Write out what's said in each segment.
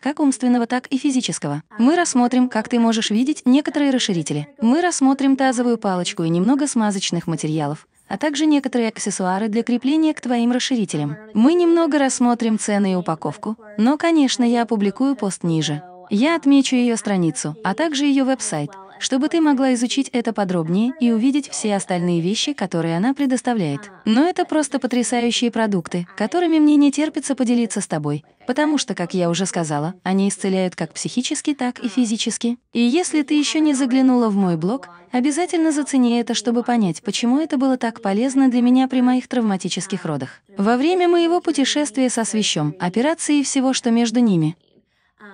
как умственного, так и физического. Мы рассмотрим, как ты можешь видеть, некоторые расширители. Мы рассмотрим тазовую палочку и немного смазочных материалов а также некоторые аксессуары для крепления к твоим расширителям. Мы немного рассмотрим цены и упаковку, но, конечно, я опубликую пост ниже. Я отмечу ее страницу, а также ее веб-сайт чтобы ты могла изучить это подробнее и увидеть все остальные вещи, которые она предоставляет. Но это просто потрясающие продукты, которыми мне не терпится поделиться с тобой, потому что, как я уже сказала, они исцеляют как психически, так и физически. И если ты еще не заглянула в мой блог, обязательно зацени это, чтобы понять, почему это было так полезно для меня при моих травматических родах. Во время моего путешествия со свящом, операции и всего, что между ними,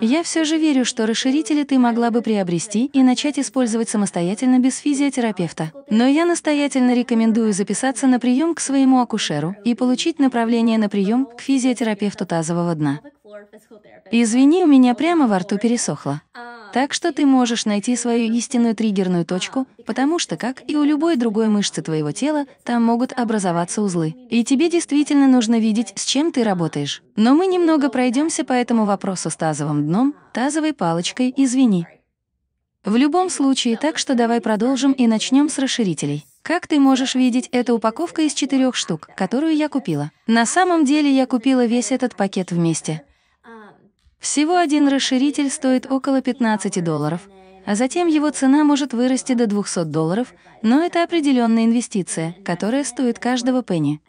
я все же верю, что расширители ты могла бы приобрести и начать использовать самостоятельно без физиотерапевта. Но я настоятельно рекомендую записаться на прием к своему акушеру и получить направление на прием к физиотерапевту тазового дна. Извини, у меня прямо во рту пересохло. Так что ты можешь найти свою истинную триггерную точку, потому что, как и у любой другой мышцы твоего тела, там могут образоваться узлы. И тебе действительно нужно видеть, с чем ты работаешь. Но мы немного пройдемся по этому вопросу с тазовым дном, тазовой палочкой, извини. В любом случае, так что давай продолжим и начнем с расширителей. Как ты можешь видеть, это упаковка из четырех штук, которую я купила. На самом деле я купила весь этот пакет вместе. Всего один расширитель стоит около 15 долларов, а затем его цена может вырасти до 200 долларов, но это определенная инвестиция, которая стоит каждого пенни.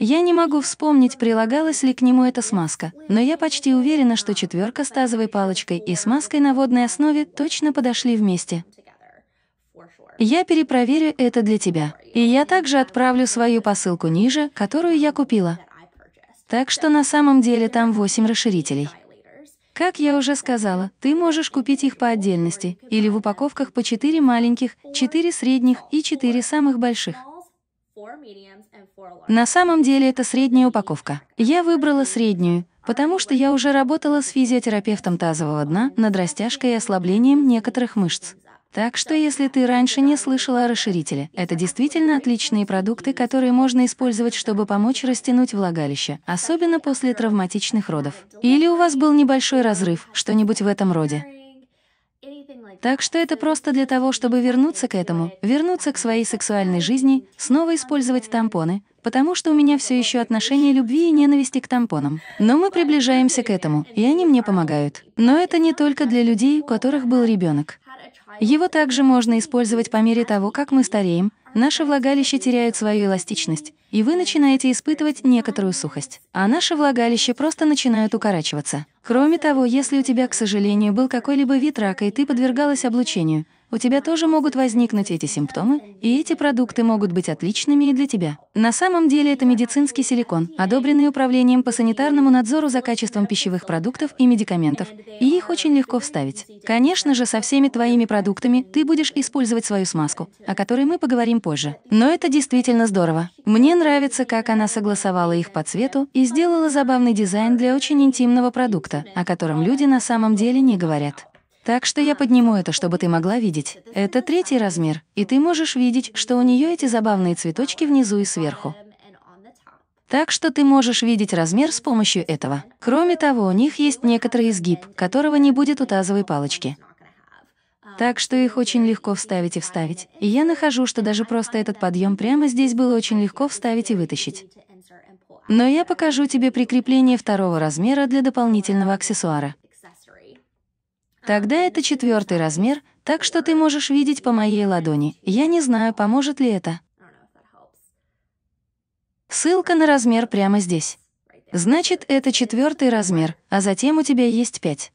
Я не могу вспомнить, прилагалась ли к нему эта смазка, но я почти уверена, что четверка с тазовой палочкой и смазкой на водной основе точно подошли вместе. Я перепроверю это для тебя. И я также отправлю свою посылку ниже, которую я купила. Так что на самом деле там 8 расширителей. Как я уже сказала, ты можешь купить их по отдельности или в упаковках по 4 маленьких, 4 средних и 4 самых больших. На самом деле это средняя упаковка. Я выбрала среднюю, потому что я уже работала с физиотерапевтом тазового дна над растяжкой и ослаблением некоторых мышц. Так что если ты раньше не слышала о расширителе, это действительно отличные продукты, которые можно использовать, чтобы помочь растянуть влагалище, особенно после травматичных родов. Или у вас был небольшой разрыв, что-нибудь в этом роде. Так что это просто для того, чтобы вернуться к этому, вернуться к своей сексуальной жизни, снова использовать тампоны, потому что у меня все еще отношение любви и ненависти к тампонам. Но мы приближаемся к этому, и они мне помогают. Но это не только для людей, у которых был ребенок. Его также можно использовать по мере того, как мы стареем, наши влагалища теряют свою эластичность, и вы начинаете испытывать некоторую сухость, а наши влагалища просто начинают укорачиваться. Кроме того, если у тебя, к сожалению, был какой-либо вид рака и ты подвергалась облучению, у тебя тоже могут возникнуть эти симптомы, и эти продукты могут быть отличными и для тебя. На самом деле это медицинский силикон, одобренный Управлением по санитарному надзору за качеством пищевых продуктов и медикаментов, и их очень легко вставить. Конечно же, со всеми твоими продуктами ты будешь использовать свою смазку, о которой мы поговорим позже. Но это действительно здорово. Мне нравится, как она согласовала их по цвету и сделала забавный дизайн для очень интимного продукта, о котором люди на самом деле не говорят. Так что я подниму это, чтобы ты могла видеть. Это третий размер, и ты можешь видеть, что у нее эти забавные цветочки внизу и сверху. Так что ты можешь видеть размер с помощью этого. Кроме того, у них есть некоторый изгиб, которого не будет у тазовой палочки. Так что их очень легко вставить и вставить. И я нахожу, что даже просто этот подъем прямо здесь было очень легко вставить и вытащить. Но я покажу тебе прикрепление второго размера для дополнительного аксессуара. Тогда это четвертый размер, так что ты можешь видеть по моей ладони. Я не знаю, поможет ли это. Ссылка на размер прямо здесь. Значит, это четвертый размер, а затем у тебя есть пять.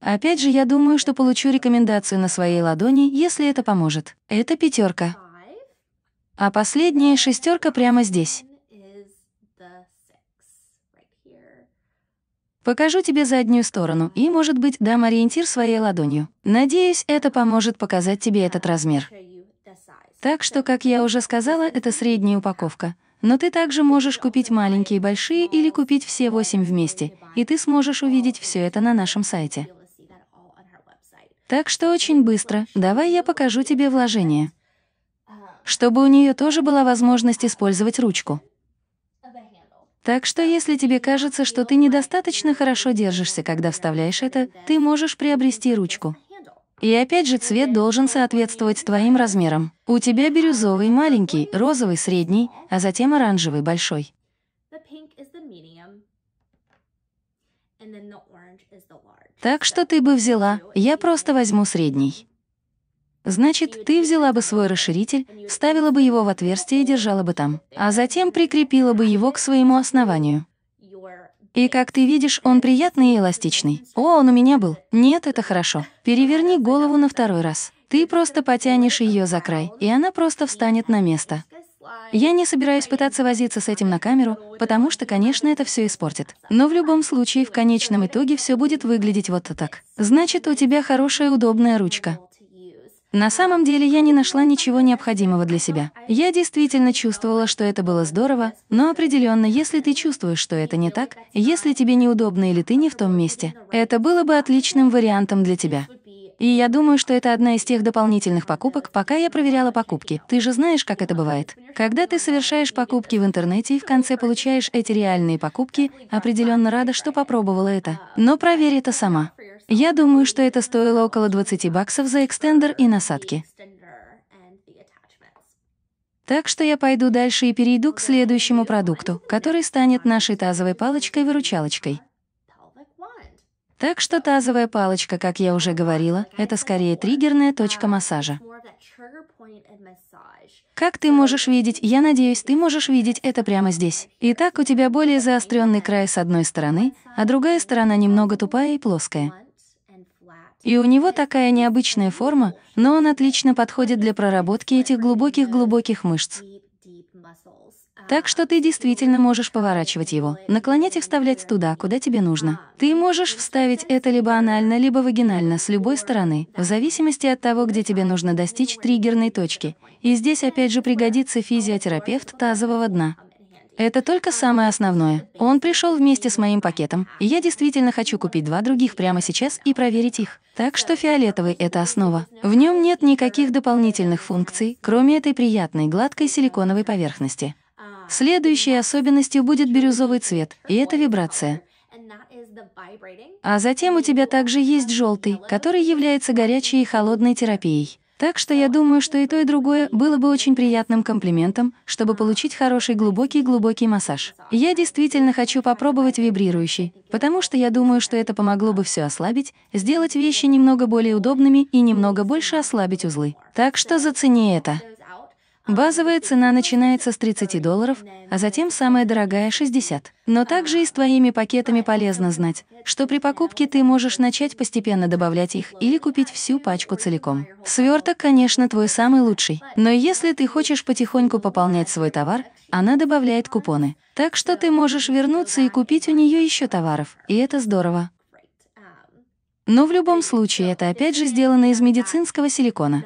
Опять же, я думаю, что получу рекомендацию на своей ладони, если это поможет. Это пятерка. А последняя шестерка прямо здесь. Покажу тебе заднюю сторону и, может быть, дам ориентир своей ладонью. Надеюсь, это поможет показать тебе этот размер. Так что, как я уже сказала, это средняя упаковка. Но ты также можешь купить маленькие и большие или купить все восемь вместе, и ты сможешь увидеть все это на нашем сайте. Так что очень быстро, давай я покажу тебе вложение. Чтобы у нее тоже была возможность использовать ручку. Так что если тебе кажется, что ты недостаточно хорошо держишься, когда вставляешь это, ты можешь приобрести ручку. И опять же цвет должен соответствовать твоим размерам. У тебя бирюзовый маленький, розовый средний, а затем оранжевый большой. Так что ты бы взяла, я просто возьму средний. Значит, ты взяла бы свой расширитель, вставила бы его в отверстие и держала бы там, а затем прикрепила бы его к своему основанию. И как ты видишь, он приятный и эластичный. О, он у меня был. Нет, это хорошо. Переверни голову на второй раз. Ты просто потянешь ее за край, и она просто встанет на место. Я не собираюсь пытаться возиться с этим на камеру, потому что, конечно, это все испортит. Но в любом случае, в конечном итоге все будет выглядеть вот так. Значит, у тебя хорошая удобная ручка. На самом деле я не нашла ничего необходимого для себя. Я действительно чувствовала, что это было здорово, но определенно, если ты чувствуешь, что это не так, если тебе неудобно или ты не в том месте, это было бы отличным вариантом для тебя. И я думаю, что это одна из тех дополнительных покупок, пока я проверяла покупки. Ты же знаешь, как это бывает. Когда ты совершаешь покупки в интернете и в конце получаешь эти реальные покупки, определенно рада, что попробовала это. Но проверь это сама. Я думаю, что это стоило около 20 баксов за экстендер и насадки. Так что я пойду дальше и перейду к следующему продукту, который станет нашей тазовой палочкой-выручалочкой. Так что тазовая палочка, как я уже говорила, это скорее триггерная точка массажа. Как ты можешь видеть, я надеюсь, ты можешь видеть это прямо здесь. Итак, у тебя более заостренный край с одной стороны, а другая сторона немного тупая и плоская. И у него такая необычная форма, но он отлично подходит для проработки этих глубоких-глубоких мышц. Так что ты действительно можешь поворачивать его, наклонять и вставлять туда, куда тебе нужно. Ты можешь вставить это либо анально, либо вагинально, с любой стороны, в зависимости от того, где тебе нужно достичь триггерной точки. И здесь опять же пригодится физиотерапевт тазового дна. Это только самое основное. Он пришел вместе с моим пакетом. И я действительно хочу купить два других прямо сейчас и проверить их. Так что фиолетовый — это основа. В нем нет никаких дополнительных функций, кроме этой приятной гладкой силиконовой поверхности. Следующей особенностью будет бирюзовый цвет, и это вибрация. А затем у тебя также есть желтый, который является горячей и холодной терапией. Так что я думаю, что и то, и другое было бы очень приятным комплиментом, чтобы получить хороший глубокий-глубокий массаж. Я действительно хочу попробовать вибрирующий, потому что я думаю, что это помогло бы все ослабить, сделать вещи немного более удобными и немного больше ослабить узлы. Так что зацени это. Базовая цена начинается с 30 долларов, а затем самая дорогая — 60. Но также и с твоими пакетами полезно знать, что при покупке ты можешь начать постепенно добавлять их или купить всю пачку целиком. Сверток, конечно, твой самый лучший, но если ты хочешь потихоньку пополнять свой товар, она добавляет купоны. Так что ты можешь вернуться и купить у нее еще товаров, и это здорово. Но в любом случае это опять же сделано из медицинского силикона.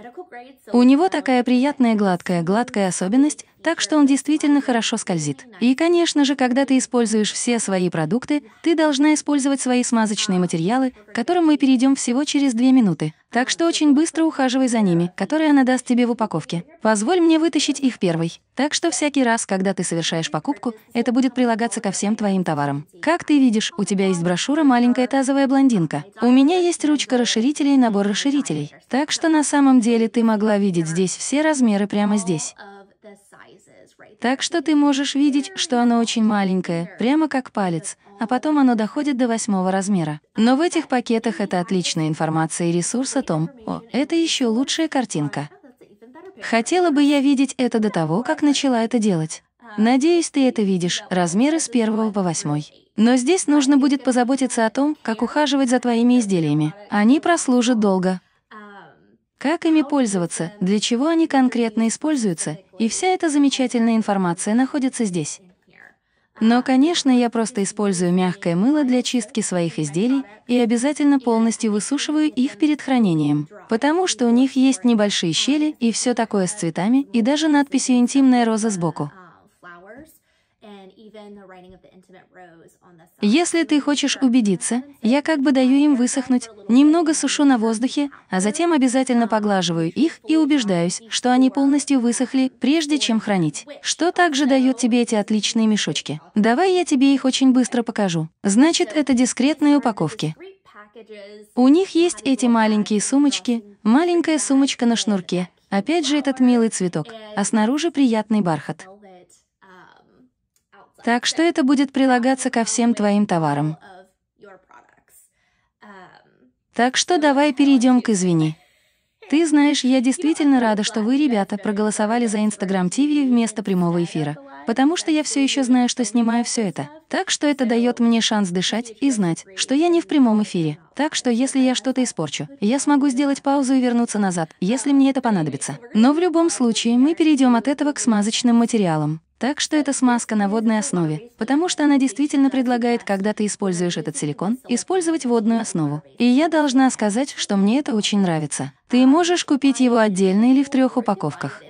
У него такая приятная гладкая-гладкая особенность, так что он действительно хорошо скользит. И, конечно же, когда ты используешь все свои продукты, ты должна использовать свои смазочные материалы, к которым мы перейдем всего через две минуты. Так что очень быстро ухаживай за ними, которые она даст тебе в упаковке. Позволь мне вытащить их первой. Так что всякий раз, когда ты совершаешь покупку, это будет прилагаться ко всем твоим товарам. Как ты видишь, у тебя есть брошюра «Маленькая тазовая блондинка». У меня есть ручка расширителей и набор расширителей. Так что на самом деле ты могла видеть здесь все размеры прямо здесь. Так что ты можешь видеть, что оно очень маленькое, прямо как палец, а потом оно доходит до восьмого размера. Но в этих пакетах это отличная информация и ресурс о том, о, это еще лучшая картинка. Хотела бы я видеть это до того, как начала это делать. Надеюсь, ты это видишь, размеры с первого по восьмой. Но здесь нужно будет позаботиться о том, как ухаживать за твоими изделиями. Они прослужат долго. Как ими пользоваться, для чего они конкретно используются и вся эта замечательная информация находится здесь. Но, конечно, я просто использую мягкое мыло для чистки своих изделий и обязательно полностью высушиваю их перед хранением, потому что у них есть небольшие щели и все такое с цветами, и даже надписью «Интимная роза» сбоку. Если ты хочешь убедиться, я как бы даю им высохнуть, немного сушу на воздухе, а затем обязательно поглаживаю их и убеждаюсь, что они полностью высохли, прежде чем хранить. Что также дает тебе эти отличные мешочки? Давай я тебе их очень быстро покажу. Значит, это дискретные упаковки. У них есть эти маленькие сумочки, маленькая сумочка на шнурке, опять же этот милый цветок, а снаружи приятный бархат. Так что это будет прилагаться ко всем твоим товарам. Так что давай перейдем к «извини». Ты знаешь, я действительно рада, что вы, ребята, проголосовали за Instagram TV вместо прямого эфира, потому что я все еще знаю, что снимаю все это. Так что это дает мне шанс дышать и знать, что я не в прямом эфире. Так что если я что-то испорчу, я смогу сделать паузу и вернуться назад, если мне это понадобится. Но в любом случае мы перейдем от этого к смазочным материалам. Так что это смазка на водной основе, потому что она действительно предлагает, когда ты используешь этот силикон, использовать водную основу. И я должна сказать, что мне это очень нравится. Ты можешь купить его отдельно или в трех упаковках.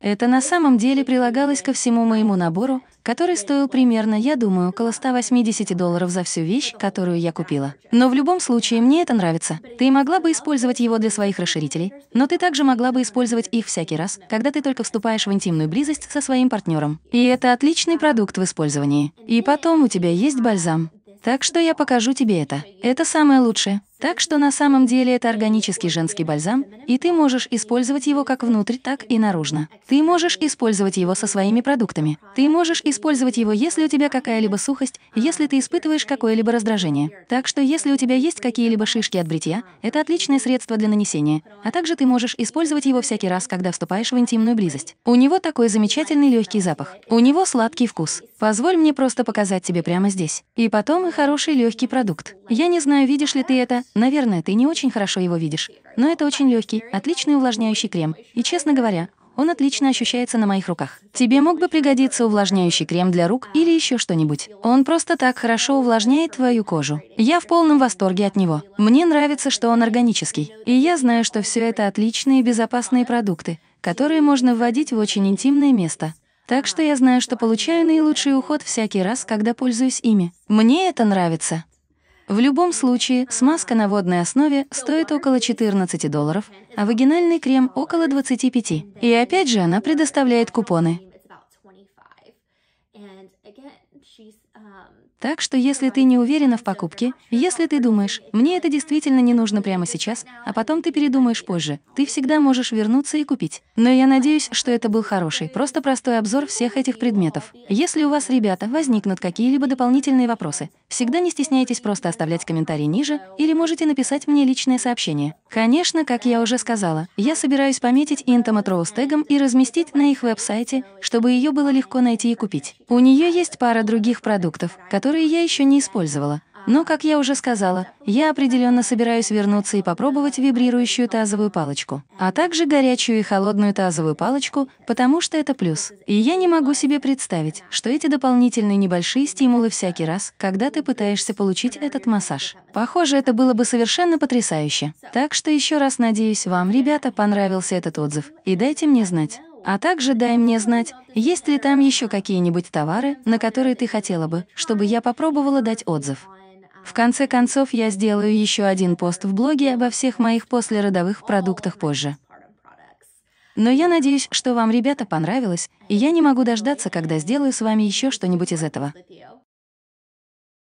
Это на самом деле прилагалось ко всему моему набору, который стоил примерно, я думаю, около 180 долларов за всю вещь, которую я купила. Но в любом случае мне это нравится. Ты могла бы использовать его для своих расширителей, но ты также могла бы использовать их всякий раз, когда ты только вступаешь в интимную близость со своим партнером. И это отличный продукт в использовании. И потом у тебя есть бальзам. Так что я покажу тебе это. Это самое лучшее. Так что на самом деле это органический женский бальзам, и ты можешь использовать его как внутрь, так и наружно. Ты можешь использовать его со своими продуктами. Ты можешь использовать его, если у тебя какая-либо сухость, если ты испытываешь какое-либо раздражение. Так что если у тебя есть какие-либо шишки от бритья, это отличное средство для нанесения. А также ты можешь использовать его всякий раз, когда вступаешь в интимную близость. У него такой замечательный легкий запах. У него сладкий вкус. Позволь мне просто показать тебе прямо здесь. И потом и хороший легкий продукт. Я не знаю, видишь ли ты это, Наверное, ты не очень хорошо его видишь. Но это очень легкий, отличный увлажняющий крем. И, честно говоря, он отлично ощущается на моих руках. Тебе мог бы пригодиться увлажняющий крем для рук или еще что-нибудь. Он просто так хорошо увлажняет твою кожу. Я в полном восторге от него. Мне нравится, что он органический. И я знаю, что все это отличные безопасные продукты, которые можно вводить в очень интимное место. Так что я знаю, что получаю наилучший уход всякий раз, когда пользуюсь ими. Мне это нравится. В любом случае, смазка на водной основе стоит около 14 долларов, а вагинальный крем — около 25. И опять же она предоставляет купоны. Так что если ты не уверена в покупке, если ты думаешь, мне это действительно не нужно прямо сейчас, а потом ты передумаешь позже, ты всегда можешь вернуться и купить. Но я надеюсь, что это был хороший, просто простой обзор всех этих предметов. Если у вас, ребята, возникнут какие-либо дополнительные вопросы, Всегда не стесняйтесь просто оставлять комментарий ниже или можете написать мне личное сообщение. Конечно, как я уже сказала, я собираюсь пометить Intomat с тегом и разместить на их веб-сайте, чтобы ее было легко найти и купить. У нее есть пара других продуктов, которые я еще не использовала, но, как я уже сказала, я определенно собираюсь вернуться и попробовать вибрирующую тазовую палочку, а также горячую и холодную тазовую палочку, потому что это плюс. И я не могу себе представить, что эти дополнительные небольшие стимулы всякий раз, когда ты пытаешься получить этот массаж. Похоже, это было бы совершенно потрясающе. Так что еще раз надеюсь, вам, ребята, понравился этот отзыв, и дайте мне знать. А также дай мне знать, есть ли там еще какие-нибудь товары, на которые ты хотела бы, чтобы я попробовала дать отзыв. В конце концов, я сделаю еще один пост в блоге обо всех моих послеродовых продуктах позже. Но я надеюсь, что вам, ребята, понравилось, и я не могу дождаться, когда сделаю с вами еще что-нибудь из этого.